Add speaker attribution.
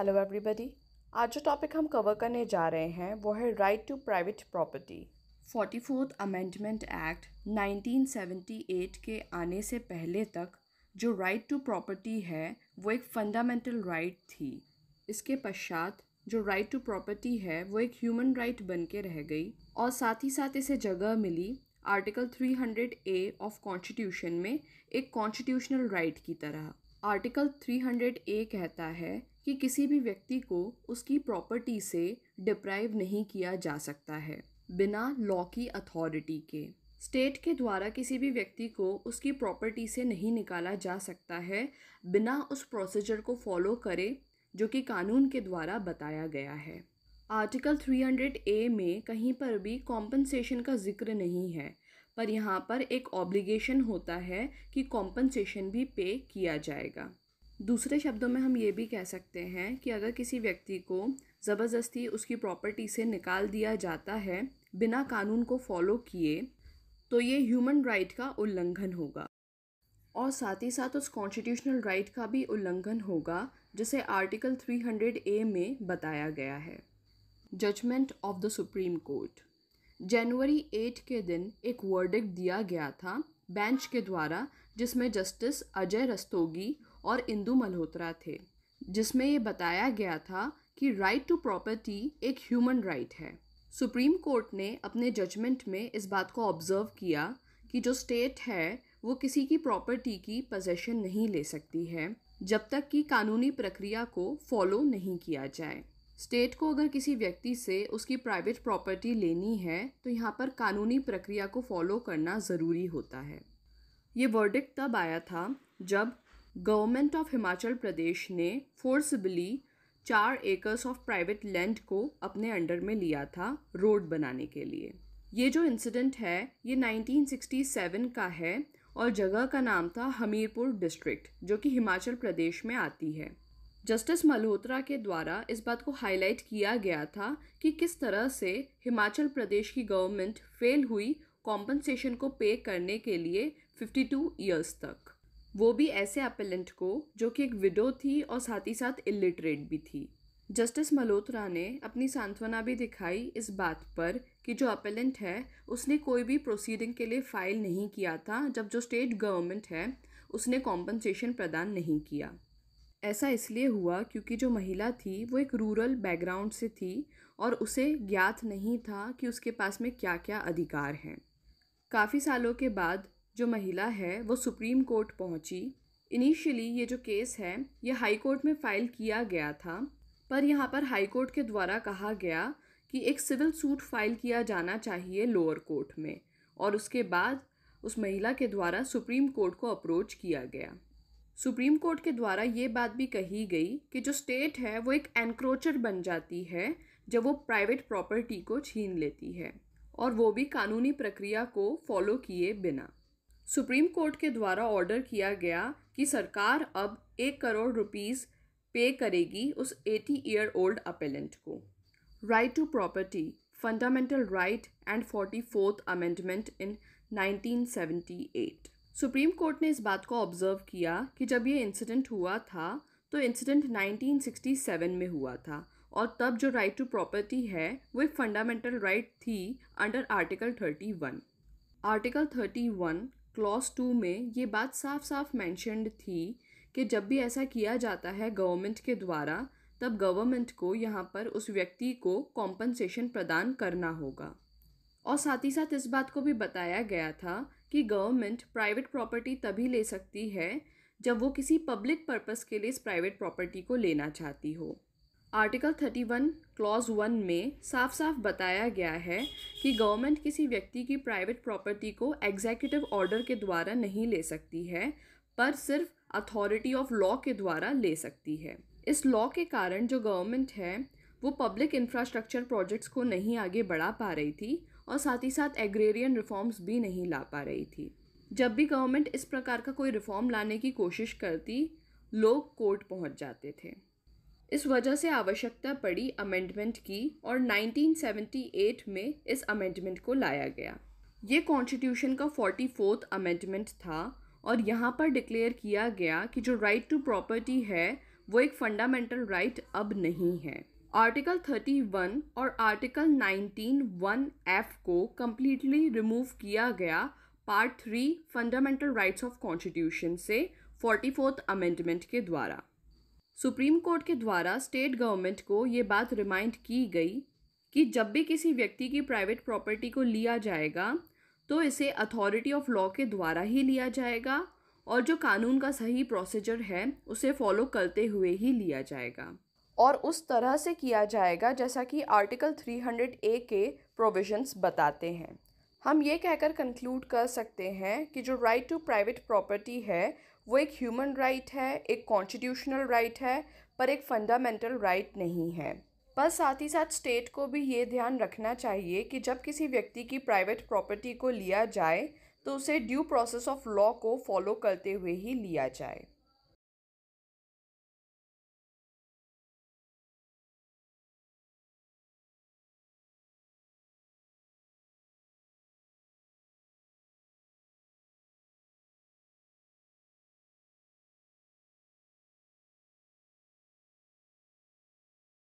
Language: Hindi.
Speaker 1: हेलो एवरीबॉडी आज जो टॉपिक हम कवर करने जा रहे हैं वो है right to private property forty fourth amendment act 1978 के आने से पहले तक जो राइट टू प्रॉपर्टी है वो एक फंडामेंटल राइट right थी इसके पश्चात जो राइट टू प्रॉपर्टी है वो एक ह्यूमन राइट right बन के रह गई और साथ ही साथ इसे जगह मिली आर्टिकल 300 ए ऑफ कॉन्स्टिट्यूशन में एक कॉन्स्टिट्यूशनल राइट right की तरह आर्टिकल 300 ए कहता है कि किसी भी व्यक्ति को उसकी प्रॉपर्टी से डिप्राइव नहीं किया जा सकता है बिना लॉ की अथॉरिटी के स्टेट के द्वारा किसी भी व्यक्ति को उसकी प्रॉपर्टी से नहीं निकाला जा सकता है बिना उस प्रोसीजर को फॉलो करे जो कि कानून के द्वारा बताया गया है आर्टिकल 300 ए में कहीं पर भी कॉम्पनसेशन का जिक्र नहीं है पर यहाँ पर एक ऑब्लिगेशन होता है कि कॉम्पनसेशन भी पे किया जाएगा दूसरे शब्दों में हम ये भी कह सकते हैं कि अगर किसी व्यक्ति को ज़बरदस्ती उसकी प्रॉपर्टी से निकाल दिया जाता है बिना कानून को फॉलो किए तो ये ह्यूमन राइट का उल्लंघन होगा और साथ ही साथ उस कॉन्स्टिट्यूशनल राइट का भी उल्लंघन होगा जिसे आर्टिकल 300 ए में बताया गया है judgement of the Supreme Court January eight के दिन एक वर्डिक दिया गया था बेंच के द्वारा जिसमें जस्टिस अजय रस्तोगी और इंदु मल्होत्रा थे जिसमें ये बताया गया था कि राइट टू प्रॉपर्टी एक ह्यूमन राइट right है सुप्रीम कोर्ट ने अपने जजमेंट में इस बात को ऑब्जर्व किया कि जो स्टेट है वो किसी की प्रॉपर्टी की पोजेशन नहीं ले सकती है जब तक कि कानूनी प्रक्रिया को फॉलो नहीं किया जाए स्टेट को अगर किसी व्यक्ति से उसकी प्राइवेट प्रॉपर्टी लेनी है तो यहाँ पर कानूनी प्रक्रिया को फॉलो करना ज़रूरी होता है ये वर्डिक्ट तब आया था जब गवर्नमेंट ऑफ हिमाचल प्रदेश ने फोर्सबली चार एकर्स ऑफ प्राइवेट लैंड को अपने अंडर में लिया था रोड बनाने के लिए ये जो इंसिडेंट है ये 1967 का है और जगह का नाम था हमीरपुर डिस्ट्रिक्ट जो कि हिमाचल प्रदेश में आती है जस्टिस मल्होत्रा के द्वारा इस बात को हाईलाइट किया गया था कि किस तरह से हिमाचल प्रदेश की गवर्नमेंट फेल हुई कॉम्पनसेशन को पे करने के लिए 52 इयर्स तक वो भी ऐसे अपेलेंट को जो कि एक विडो थी और साथ ही साथ इलिटरेट भी थी जस्टिस मल्होत्रा ने अपनी सांत्वना भी दिखाई इस बात पर कि जो अपेलेंट है उसने कोई भी प्रोसीडिंग के लिए फाइल नहीं किया था जब जो स्टेट गवर्नमेंट है उसने कॉम्पनसेशन प्रदान नहीं किया ऐसा इसलिए हुआ क्योंकि जो महिला थी वो एक रूरल बैकग्राउंड से थी और उसे ज्ञात नहीं था कि उसके पास में क्या क्या अधिकार हैं काफ़ी सालों के बाद जो महिला है वो सुप्रीम कोर्ट पहुंची इनिशियली ये जो केस है ये हाई कोर्ट में फाइल किया गया था पर यहाँ पर हाई कोर्ट के द्वारा कहा गया कि एक सिविल सूट फाइल किया जाना चाहिए लोअर कोर्ट में और उसके बाद उस महिला के द्वारा सुप्रीम कोर्ट को अप्रोच किया गया सुप्रीम कोर्ट के द्वारा ये बात भी कही गई कि जो स्टेट है वो एक एनक्रोचर बन जाती है जब वो प्राइवेट प्रॉपर्टी को छीन लेती है और वो भी कानूनी प्रक्रिया को फॉलो किए बिना सुप्रीम कोर्ट के द्वारा ऑर्डर किया गया कि सरकार अब एक करोड़ रुपीस पे करेगी उस एटी ईयर ओल्ड अपेलेंट को right to property fundamental right and forty fourth amendment in nineteen eight supreme court ने इस बात को ऑब्जर्व किया कि जब ये इंसिडेंट हुआ था तो इंसिडेंट सेवन में हुआ था और तब जो राइट टू प्रॉपर्टी है वो एक फंडामेंटल राइट थी under article thirty one article thirty one clause two में ये बात साफ साफ मैंशनड थी कि जब भी ऐसा किया जाता है गवर्नमेंट के द्वारा तब गवर्नमेंट को यहाँ पर उस व्यक्ति को कॉम्पनसेशन प्रदान करना होगा और साथ ही साथ इस बात को भी बताया गया था कि गवर्नमेंट प्राइवेट प्रॉपर्टी तभी ले सकती है जब वो किसी पब्लिक पर्पस के लिए इस प्राइवेट प्रॉपर्टी को लेना चाहती हो article thirty one clause one में साफ साफ बताया गया है कि गवर्नमेंट किसी व्यक्ति की प्राइवेट प्रॉपर्टी को एग्जीक्यूटिव ऑर्डर के द्वारा नहीं ले सकती है पर सिर्फ अथॉरिटी ऑफ लॉ के द्वारा ले सकती है इस लॉ के कारण जो गवर्नमेंट है वो पब्लिक इंफ्रास्ट्रक्चर प्रोजेक्ट्स को नहीं आगे बढ़ा पा रही थी और साथ ही साथ एग्रेरियन रिफॉर्म्स भी नहीं ला पा रही थी जब भी गवर्नमेंट इस प्रकार का कोई रिफॉर्म लाने की कोशिश करती लोग कोर्ट पहुंच जाते थे इस वजह से आवश्यकता पड़ी अमेंडमेंट की और 1978 में इस अमेंडमेंट को लाया गया ये कॉन्स्टिट्यूशन का फोर्टी फोर्थ अमेंडमेंट था और यहाँ पर डिक्लेयर किया गया कि जो राइट टू प्रॉपर्टी है वो एक फंडामेंटल राइट right अब नहीं है आर्टिकल थर्टी वन और आर्टिकल नाइनटीन वन एफ को कम्प्लीटली रिमूव किया गया part three fundamental rights of constitution से फोर्टी फोर्थ अमेंडमेंट के द्वारा सुप्रीम कोर्ट के द्वारा स्टेट गवर्नमेंट को ये बात रिमाइंड की गई कि जब भी किसी व्यक्ति की प्राइवेट प्रॉपर्टी को लिया जाएगा तो इसे अथॉरिटी ऑफ लॉ के द्वारा ही लिया जाएगा और जो कानून का सही प्रोसीजर है उसे फॉलो करते हुए ही लिया जाएगा और उस तरह से किया जाएगा जैसा कि आर्टिकल 300 ए के प्रोविजंस बताते हैं हम ये कहकर कंक्लूड कर सकते हैं कि जो राइट टू प्राइवेट प्रॉपर्टी है वो एक ह्यूमन राइट right है एक कॉन्स्टिट्यूशनल राइट right है पर एक फंडामेंटल राइट right नहीं है पर साथ ही साथ स्टेट को भी ये ध्यान रखना चाहिए कि जब किसी व्यक्ति की प्राइवेट प्रॉपर्टी को लिया जाए तो उसे ड्यू प्रोसेस ऑफ लॉ को फॉलो करते हुए ही लिया जाए